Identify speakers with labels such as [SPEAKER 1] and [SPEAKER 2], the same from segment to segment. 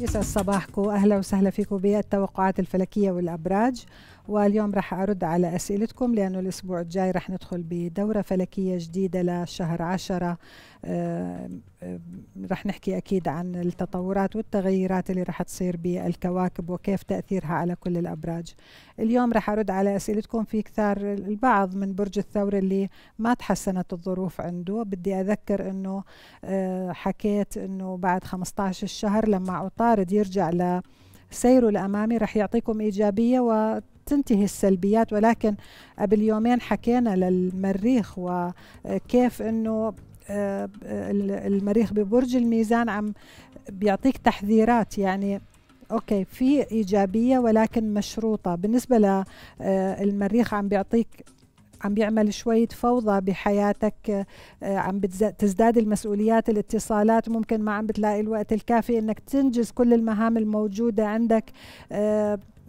[SPEAKER 1] يسعد صباحكم اهلا وسهلا فيكم بالتوقعات الفلكيه والابراج واليوم رح أرد على أسئلتكم لأنه الأسبوع الجاي رح ندخل بدورة فلكية جديدة لشهر عشرة رح نحكي أكيد عن التطورات والتغيرات اللي رح تصير بالكواكب وكيف تأثيرها على كل الأبراج اليوم رح أرد على أسئلتكم في كثار البعض من برج الثور اللي ما تحسنت الظروف عنده بدي أذكر أنه آه، حكيت أنه بعد 15 الشهر لما عطارد يرجع ل سيره الأمامي رح يعطيكم إيجابية و تنتهي السلبيات ولكن قبل يومين حكينا للمريخ وكيف انه آه، المريخ ببرج الميزان عم بيعطيك تحذيرات يعني اوكي في ايجابيه ولكن مشروطه بالنسبه للمريخ آه، عم بيعطيك عم بيعمل شوية فوضى بحياتك آه، عم تزداد المسؤوليات الاتصالات ممكن ما عم بتلاقي الوقت الكافي انك تنجز كل المهام الموجودة عندك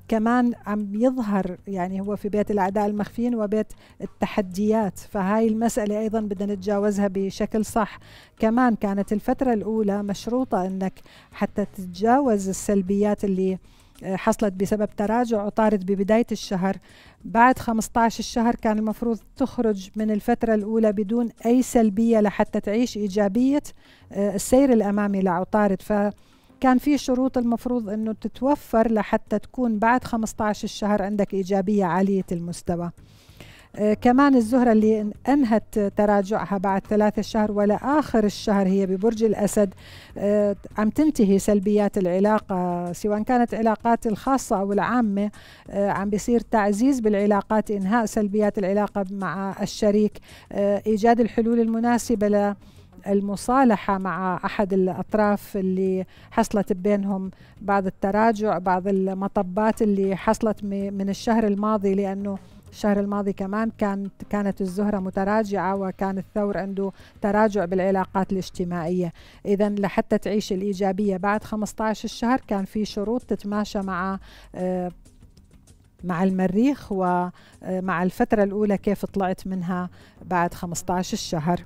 [SPEAKER 1] كمان عم يظهر يعني هو في بيت الاعداء المخفيين وبيت التحديات فهاي المسألة أيضا بدنا نتجاوزها بشكل صح كمان كانت الفترة الأولى مشروطة أنك حتى تتجاوز السلبيات اللي آه، حصلت بسبب تراجع عطارد ببداية الشهر بعد 15 الشهر كان المفروض تخرج من الفترة الأولى بدون أي سلبية لحتى تعيش إيجابية آه، السير الأمامي لعطارد ف كان في شروط المفروض انه تتوفر لحتى تكون بعد 15 الشهر عندك ايجابيه عاليه المستوى آه كمان الزهرة اللي أنهت تراجعها بعد ثلاثة شهر ولا آخر الشهر هي ببرج الأسد آه عم تنتهي سلبيات العلاقة سواء كانت علاقات الخاصة أو العامة آه عم بيصير تعزيز بالعلاقات إنهاء سلبيات العلاقة مع الشريك آه، إيجاد الحلول المناسبة المصالحه مع احد الاطراف اللي حصلت بينهم بعض التراجع بعض المطبات اللي حصلت من الشهر الماضي لانه الشهر الماضي كمان كانت كانت الزهره متراجعه وكان الثور عنده تراجع بالعلاقات الاجتماعيه، اذا لحتى تعيش الايجابيه بعد 15 الشهر كان في شروط تتماشى مع مع المريخ ومع الفترة الأولى كيف طلعت منها بعد 15 الشهر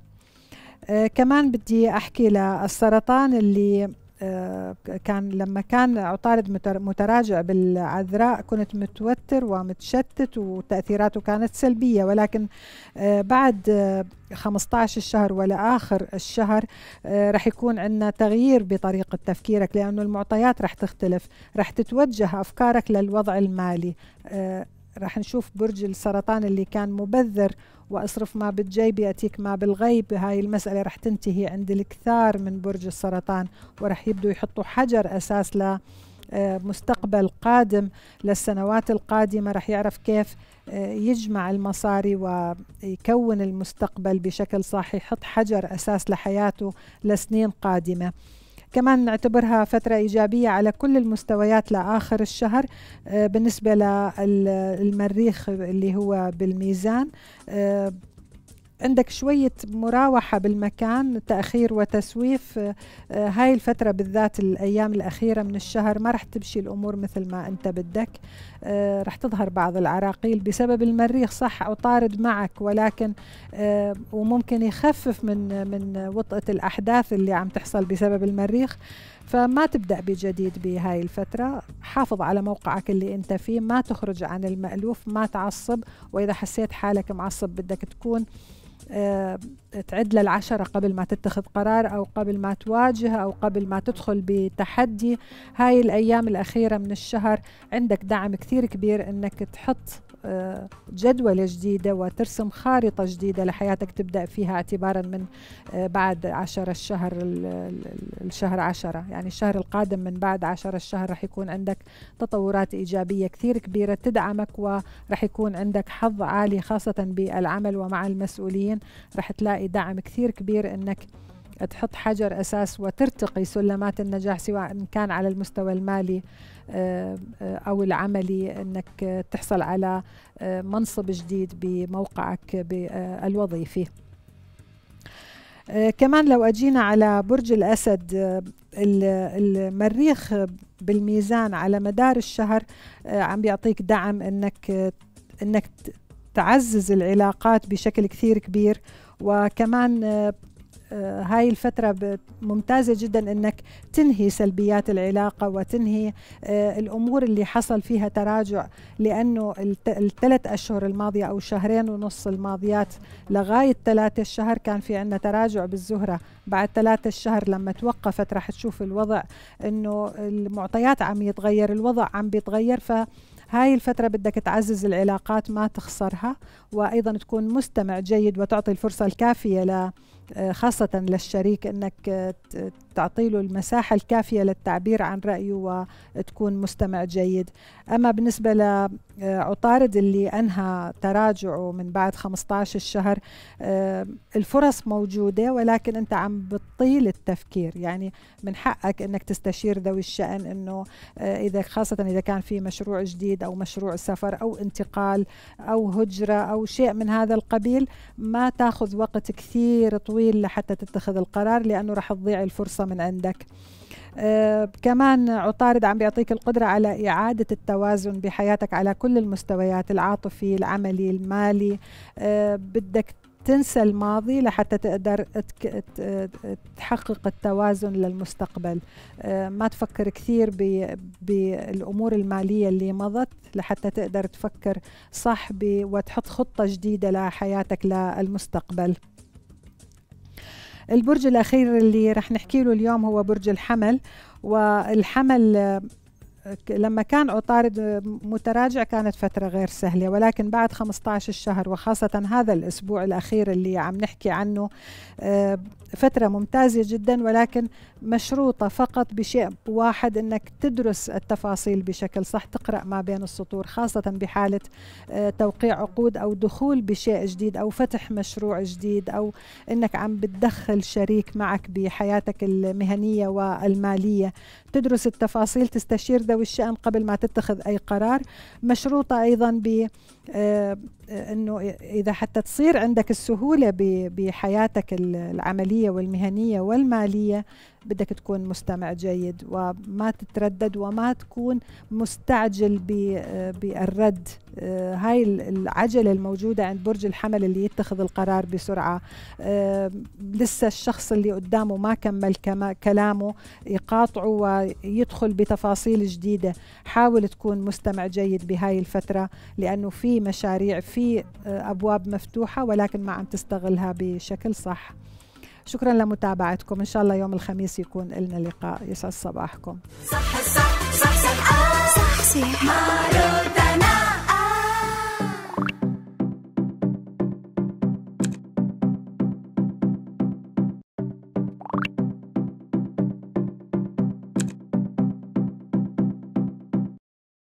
[SPEAKER 1] آه، كمان بدي احكي للسرطان اللي آه، كان لما كان عطارد متراجع بالعذراء كنت متوتر ومتشتت وتأثيراته كانت سلبية ولكن آه، بعد 15 الشهر ولا آخر الشهر رح يكون عندنا تغيير بطريقة تفكيرك لأنه المعطيات رح تختلف رح تتوجه أفكارك للوضع المالي رح نشوف برج السرطان اللي كان مبذر واصرف ما بالجيب ياتيك ما بالغيب هاي المساله رح تنتهي عند الكثار من برج السرطان ورح يبدوا يحطوا حجر اساس ل آه، مستقبل قادم للسنوات القادمة رح يعرف كيف آه، يجمع المصاري ويكون المستقبل بشكل صحيح يحط حجر أساس لحياته لسنين قادمة كمان نعتبرها فترة إيجابية على كل المستويات لآخر الشهر آه، بالنسبة للمريخ اللي هو بالميزان آه، عندك شوية مراوحة بالمكان تأخير وتسويف آه، آه، هاي الفترة بالذات الأيام الأخيرة من الشهر ما رح تمشي الأمور مثل ما أنت بدك آه، رح تظهر بعض العراقيل بسبب المريخ صح أو طارد معك ولكن وممكن يخفف من من وطأة الأحداث اللي عم تحصل بسبب المريخ فما تبدأ بجديد بهاي الفترة حافظ على موقعك اللي أنت فيه ما تخرج عن المألوف ما تعصب وإذا حسيت حالك معصب بدك تكون آه، تعد للعشرة قبل ما تتخذ قرار أو قبل ما تواجه أو قبل ما تدخل بتحدي هاي الأيام الأخيرة من الشهر عندك دعم كثير كبير أنك تحط آه، جدولة جديدة وترسم خارطة جديدة لحياتك تبدأ فيها اعتبارا من آه، بعد عشر الشهر الشهر عشرة يعني الشهر القادم من بعد عشر الشهر رح يكون عندك تطورات إيجابية كثير كبيرة تدعمك ورح يكون عندك حظ عالي خاصة بالعمل ومع المسؤولين رح تلاقي دعم كثير كبير أنك تحط حجر أساس وترتقي سلمات النجاح سواء كان على المستوى المالي او العملي انك تحصل على منصب جديد بموقعك الوظيفي كمان لو اجينا على برج الاسد المريخ بالميزان على مدار الشهر عم بيعطيك دعم انك انك تعزز العلاقات بشكل كثير كبير وكمان آه، هاي الفترة ممتازة جدا انك تنهي سلبيات العلاقة وتنهي آه، الامور اللي حصل فيها تراجع لانه الثلاث اشهر الماضية او الشهرين ونص الماضيات لغاية ثلاثة الشهر كان في عندنا تراجع بالزهرة بعد ثلاثة الشهر لما توقفت راح تشوف الوضع انه المعطيات عم يتغير الوضع عم بيتغير ف هاي الفترة بدك تعزز العلاقات ما تخسرها وأيضا تكون مستمع جيد وتعطي الفرصة الكافية آه، خاصة للشريك أنك آه، تعطي له المساحة الكافية للتعبير عن رأيه وتكون مستمع جيد أما بالنسبة لعطارد آه، اللي أنهى تراجعه من بعد 15 الشهر الفرص موجودة ولكن أنت عم بتطيل التفكير يعني من حقك أنك تستشير ذوي الشأن أنه إذا خاصة إذا كان في مشروع جديد أو مشروع سفر أو انتقال أو هجرة أو شيء من هذا القبيل ما تاخذ وقت كثير طويل طويل لحتى تتخذ القرار لأنه راح تضيع الفرصة من عندك آه كمان عطارد عم بيعطيك القدرة على إعادة التوازن بحياتك على كل المستويات العاطفي العملي المالي آه بدك تنسى الماضي لحتى تقدر تحقق التوازن للمستقبل آه، ما تفكر كثير بالأمور المالية اللي مضت لحتى تقدر تفكر صح وتحط خطة جديدة لحياتك للمستقبل البرج الأخير اللي رح نحكي له اليوم هو برج الحمل والحمل لما كان عطارد متراجع كانت فترة غير سهلة ولكن بعد 15 الشهر وخاصة هذا الأسبوع الأخير اللي عم نحكي عنه آه، فترة ممتازة جدا ولكن مشروطة فقط بشيء واحد أنك تدرس التفاصيل بشكل صح تقرأ ما بين السطور خاصة بحالة آه، توقيع عقود أو دخول بشيء جديد أو فتح مشروع جديد أو أنك عم بتدخل شريك معك بحياتك المهنية والمالية تدرس التفاصيل تستشير ذوي الشأن قبل ما تتخذ أي قرار مشروطة أيضا ب آه، انه اذا حتى تصير عندك السهوله بحياتك العمليه والمهنيه والماليه بدك تكون مستمع جيد وما تتردد وما تكون مستعجل بالرد آه، هاي العجله الموجوده عند برج الحمل اللي يتخذ القرار بسرعه آه، لسه الشخص اللي قدامه ما كمل كلامه يقاطعه ويدخل بتفاصيل جديده حاول تكون مستمع جيد بهاي الفتره لانه في مشاريع في في ابواب مفتوحه ولكن ما عم تستغلها بشكل صح شكرا لمتابعتكم ان شاء الله يوم الخميس يكون لنا لقاء يسعد صباحكم صح صح صح صح, صح, صح, صح, صح, صح,